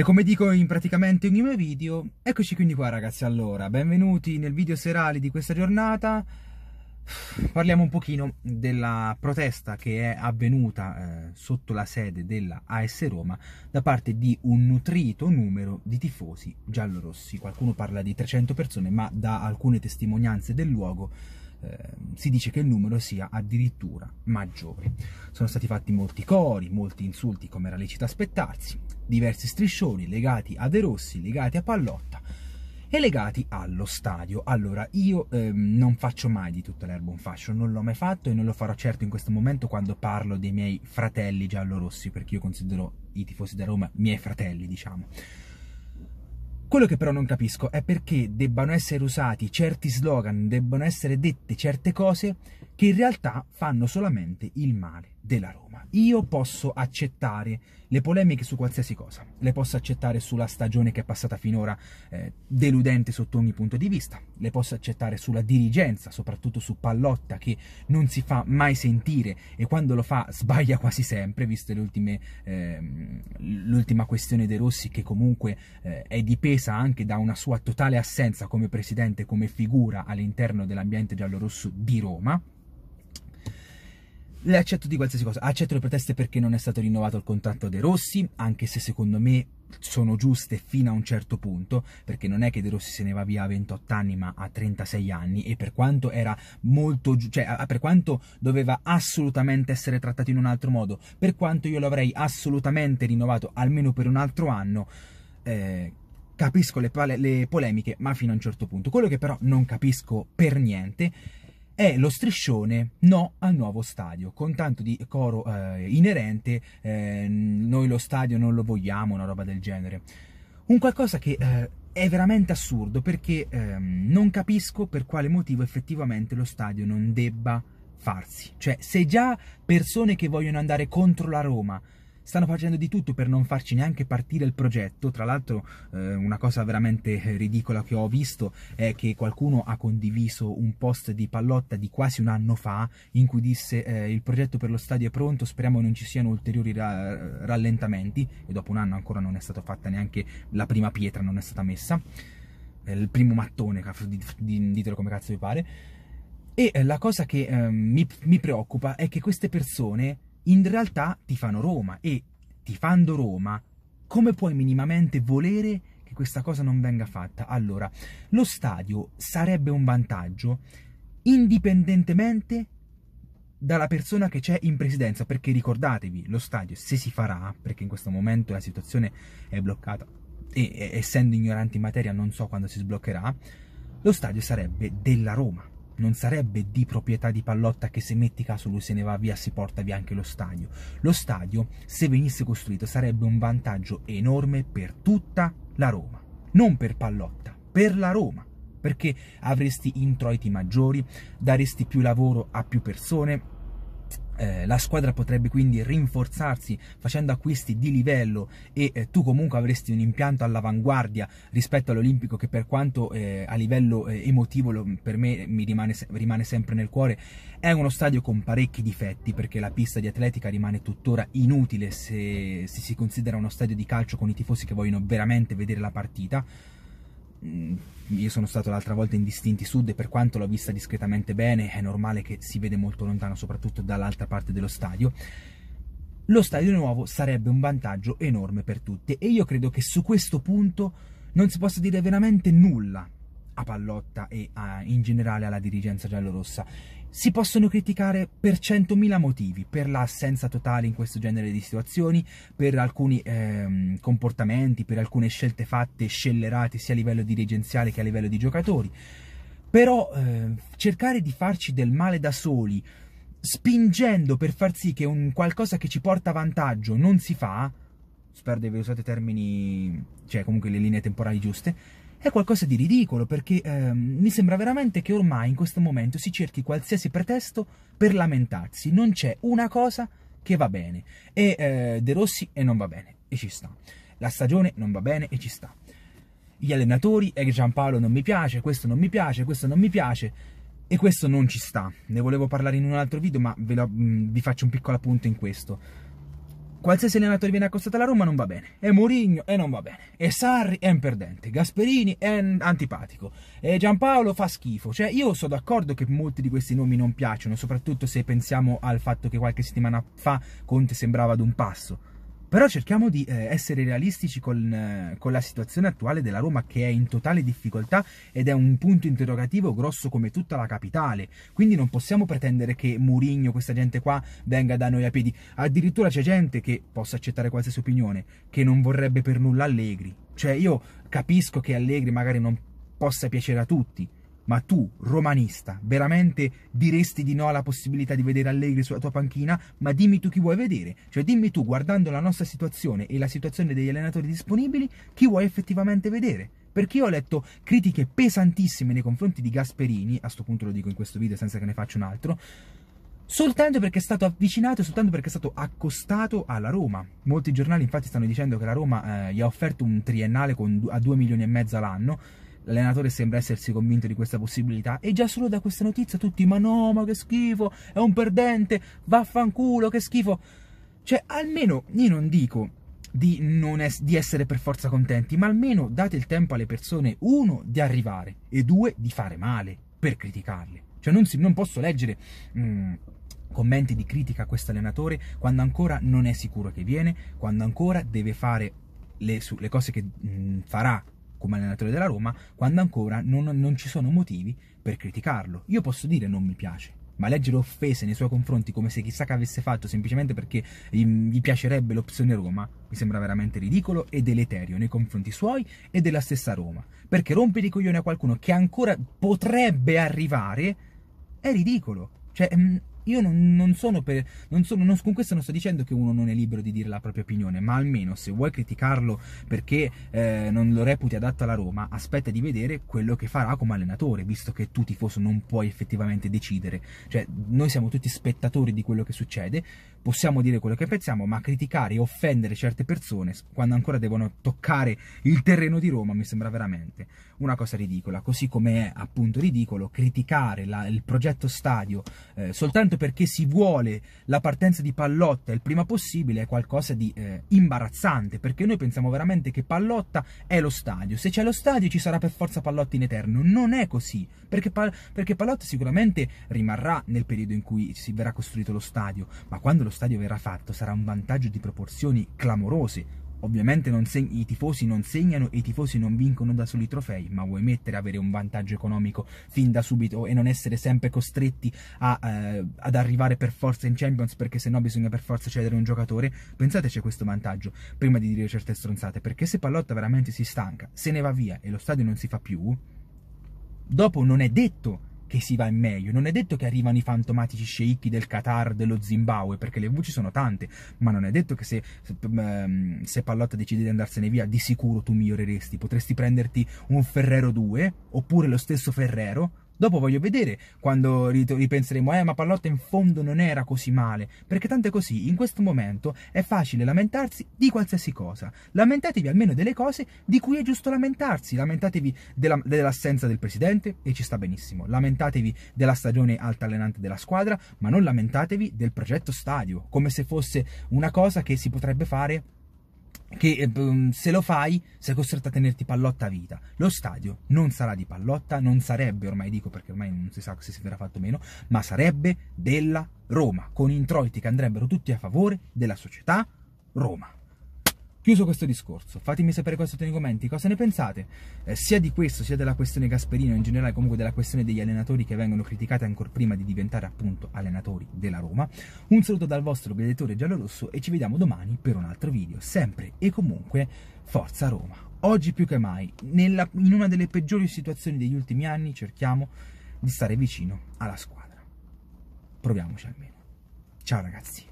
E come dico in praticamente ogni mio video, eccoci quindi qua ragazzi, allora, benvenuti nel video serale di questa giornata. Parliamo un pochino della protesta che è avvenuta eh, sotto la sede della AS Roma da parte di un nutrito numero di tifosi giallorossi. Qualcuno parla di 300 persone, ma da alcune testimonianze del luogo Ehm, si dice che il numero sia addirittura maggiore. Sono stati fatti molti cori, molti insulti come era lecito aspettarsi, diversi striscioni legati a De Rossi, legati a Pallotta e legati allo stadio. Allora, io ehm, non faccio mai di tutta l'erba un fascio, non l'ho mai fatto e non lo farò certo in questo momento quando parlo dei miei fratelli giallorossi, perché io considero i tifosi da Roma miei fratelli, diciamo. Quello che però non capisco è perché debbano essere usati certi slogan, debbano essere dette certe cose che in realtà fanno solamente il male della Roma. Io posso accettare le polemiche su qualsiasi cosa, le posso accettare sulla stagione che è passata finora eh, deludente sotto ogni punto di vista, le posso accettare sulla dirigenza, soprattutto su Pallotta che non si fa mai sentire e quando lo fa sbaglia quasi sempre, viste eh, l'ultima questione De Rossi che comunque eh, è dipesa anche da una sua totale assenza come presidente, come figura all'interno dell'ambiente giallorosso di Roma le accetto di qualsiasi cosa, accetto le proteste perché non è stato rinnovato il contratto dei Rossi, anche se secondo me sono giuste fino a un certo punto, perché non è che De Rossi se ne va via a 28 anni, ma a 36 anni, e per quanto era molto, cioè per quanto doveva assolutamente essere trattato in un altro modo, per quanto io l'avrei assolutamente rinnovato almeno per un altro anno, eh, capisco le, le polemiche, ma fino a un certo punto. Quello che però non capisco per niente è lo striscione no al nuovo stadio, con tanto di coro eh, inerente, eh, noi lo stadio non lo vogliamo, una roba del genere. Un qualcosa che eh, è veramente assurdo perché ehm, non capisco per quale motivo effettivamente lo stadio non debba farsi. Cioè, se già persone che vogliono andare contro la Roma stanno facendo di tutto per non farci neanche partire il progetto. Tra l'altro, eh, una cosa veramente eh, ridicola che ho visto è che qualcuno ha condiviso un post di Pallotta di quasi un anno fa in cui disse eh, il progetto per lo stadio è pronto, speriamo non ci siano ulteriori ra- rallentamenti e dopo un anno ancora non è stata fatta neanche la prima pietra, non è stata messa. il primo mattone, ditelo come cazzo vi pare. E eh, la cosa che ehm, mi, mi preoccupa è che queste persone in realtà tifano Roma e tifando Roma come puoi minimamente volere che questa cosa non venga fatta? Allora, lo stadio sarebbe un vantaggio indipendentemente dalla persona che c'è in presidenza, perché ricordatevi, lo stadio se si farà, perché in questo momento la situazione è bloccata e essendo ignoranti in materia non so quando si sbloccherà, lo stadio sarebbe della Roma non sarebbe di proprietà di Pallotta che se metti caso lui se ne va via si porta via anche lo stadio. Lo stadio, se venisse costruito, sarebbe un vantaggio enorme per tutta la Roma. Non per Pallotta, per la Roma. Perché avresti introiti maggiori, daresti più lavoro a più persone, eh, la squadra potrebbe quindi rinforzarsi facendo acquisti di livello e eh, tu comunque avresti un impianto all'avanguardia rispetto all'Olimpico che per quanto eh, a livello eh, emotivo lo, per me mi rimane, rimane, sempre nel cuore, è uno stadio con parecchi difetti perché la pista di atletica rimane tuttora inutile se, se si considera uno stadio di calcio con i tifosi che vogliono veramente vedere la partita Mm, io sono stato l'altra volta in Distinti Sud e per quanto l'ho vista discretamente bene, è normale che si vede molto lontano, soprattutto dall'altra parte dello stadio. Lo stadio nuovo sarebbe un vantaggio enorme per tutti e io credo che su questo punto non si possa dire veramente nulla a Pallotta e a, in generale alla dirigenza giallorossa. Si possono criticare per centomila motivi, per l'assenza totale in questo genere di situazioni, per alcuni ehm, comportamenti, per alcune scelte fatte scellerate sia a livello dirigenziale che a livello di giocatori. Però eh, cercare di farci del male da soli, spingendo per far sì che un qualcosa che ci porta vantaggio non si fa, spero di aver usato i termini, cioè comunque le linee temporali giuste, è qualcosa di ridicolo perché eh, mi sembra veramente che ormai in questo momento si cerchi qualsiasi pretesto per lamentarsi, non c'è una cosa che va bene e eh, De Rossi e non va bene e ci sta, la stagione non va bene e ci sta, gli allenatori e eh, Giampaolo non mi piace, questo non mi piace, questo non mi piace e questo non ci sta, ne volevo parlare in un altro video ma la, mh, vi faccio un piccolo appunto in questo Qualsiasi allenatore viene accostato alla Roma non va bene. È Mourinho e non va bene. E Sarri è un perdente. Gasperini è antipatico. E Giampaolo fa schifo. Cioè, io sono d'accordo che molti di questi nomi non piacciono, soprattutto se pensiamo al fatto che qualche settimana fa Conte sembrava ad un passo. Però cerchiamo di eh, essere realistici con, eh, con, la situazione attuale della Roma che è in totale difficoltà ed è un punto interrogativo grosso come tutta la capitale. Quindi non possiamo pretendere che Murigno, questa gente qua, venga da noi a piedi. Addirittura c'è gente che possa accettare qualsiasi opinione, che non vorrebbe per nulla Allegri. Cioè io capisco che Allegri magari non possa piacere a tutti, ma tu, romanista, veramente diresti di no alla possibilità di vedere Allegri sulla tua panchina? Ma dimmi tu chi vuoi vedere, cioè dimmi tu, guardando la nostra situazione e la situazione degli allenatori disponibili, chi vuoi effettivamente vedere? Perché io ho letto critiche pesantissime nei confronti di Gasperini, a questo punto lo dico in questo video senza che ne faccia un altro, soltanto perché è stato avvicinato e soltanto perché è stato accostato alla Roma. Molti giornali infatti stanno dicendo che la Roma eh, gli ha offerto un triennale du a 2 milioni e mezzo all'anno L'allenatore sembra essersi convinto di questa possibilità e già solo da questa notizia tutti ma no, ma che schifo, è un perdente, vaffanculo, che schifo. Cioè, almeno io non dico di, non es- di essere per forza contenti, ma almeno date il tempo alle persone, uno, di arrivare e due, di fare male per criticarle. Cioè, non, si, non posso leggere... Mm, commenti di critica a questo allenatore quando ancora non è sicuro che viene, quando ancora deve fare le, su, le cose che mh, mm, farà come allenatore della Roma quando ancora non, non ci sono motivi per criticarlo. Io posso dire non mi piace, ma leggere offese nei suoi confronti come se chissà che avesse fatto semplicemente perché gli piacerebbe l'opzione Roma mi sembra veramente ridicolo e deleterio nei confronti suoi e della stessa Roma. Perché rompere i coglioni a qualcuno che ancora potrebbe arrivare è ridicolo. Cioè, mm, io non, non sono per. Non sono, non, con questo non sto dicendo che uno non è libero di dire la propria opinione, ma almeno se vuoi criticarlo perché eh, non lo reputi adatto alla Roma, aspetta di vedere quello che farà come allenatore, visto che tu tifoso non puoi effettivamente decidere. Cioè, noi siamo tutti spettatori di quello che succede, possiamo dire quello che pensiamo, ma criticare e offendere certe persone quando ancora devono toccare il terreno di Roma mi sembra veramente una cosa ridicola. Così come è appunto ridicolo criticare la, il progetto stadio eh, soltanto perché si vuole la partenza di Pallotta il prima possibile è qualcosa di eh, imbarazzante, perché noi pensiamo veramente che Pallotta è lo stadio. Se c'è lo stadio ci sarà per forza Pallotta in eterno. Non è così, perché, Pal perché Pallotta sicuramente rimarrà nel periodo in cui si verrà costruito lo stadio, ma quando lo stadio verrà fatto sarà un vantaggio di proporzioni clamorose Ovviamente seg- i tifosi non segnano e i tifosi non vincono da soli trofei, ma vuoi mettere avere un vantaggio economico fin da subito e non essere sempre costretti a, eh, ad arrivare per forza in Champions perché sennò bisogna per forza cedere un giocatore? Pensateci a questo vantaggio prima di dire certe stronzate, perché se Pallotta veramente si stanca, se ne va via e lo stadio non si fa più, dopo non è detto che si va in meglio. Non è detto che arrivano i fantomatici sceicchi del Qatar, dello Zimbabwe, perché le voci sono tante, ma non è detto che se, se, ehm, se Pallotta decide di andarsene via, di sicuro tu miglioreresti. Potresti prenderti un Ferrero 2 oppure lo stesso Ferrero Dopo voglio vedere quando ripenseremo, eh ma Pallotta in fondo non era così male, perché tanto è così, in questo momento è facile lamentarsi di qualsiasi cosa. Lamentatevi almeno delle cose di cui è giusto lamentarsi, lamentatevi della, dell'assenza del presidente e ci sta benissimo, lamentatevi della stagione altalenante della squadra, ma non lamentatevi del progetto stadio, come se fosse una cosa che si potrebbe fare che eh, mm, se lo fai sei costretto a tenerti pallotta a vita. Lo stadio non sarà di pallotta, non sarebbe, ormai dico perché ormai non si sa se si verrà fatto meno, ma sarebbe della Roma, con introiti che andrebbero tutti a favore della società Roma. Chiuso questo discorso, fatemi sapere cosa sotto nei commenti, cosa ne pensate, eh, sia di questo, sia della questione Gasperino, in generale comunque della questione degli allenatori che vengono criticati ancora prima di diventare appunto allenatori della Roma. Un saluto dal vostro gladiatore giallorosso e ci vediamo domani per un altro video, sempre e comunque Forza Roma. Oggi più che mai, nella, in una delle peggiori situazioni degli ultimi anni, cerchiamo di stare vicino alla squadra. Proviamoci almeno. Ciao ragazzi.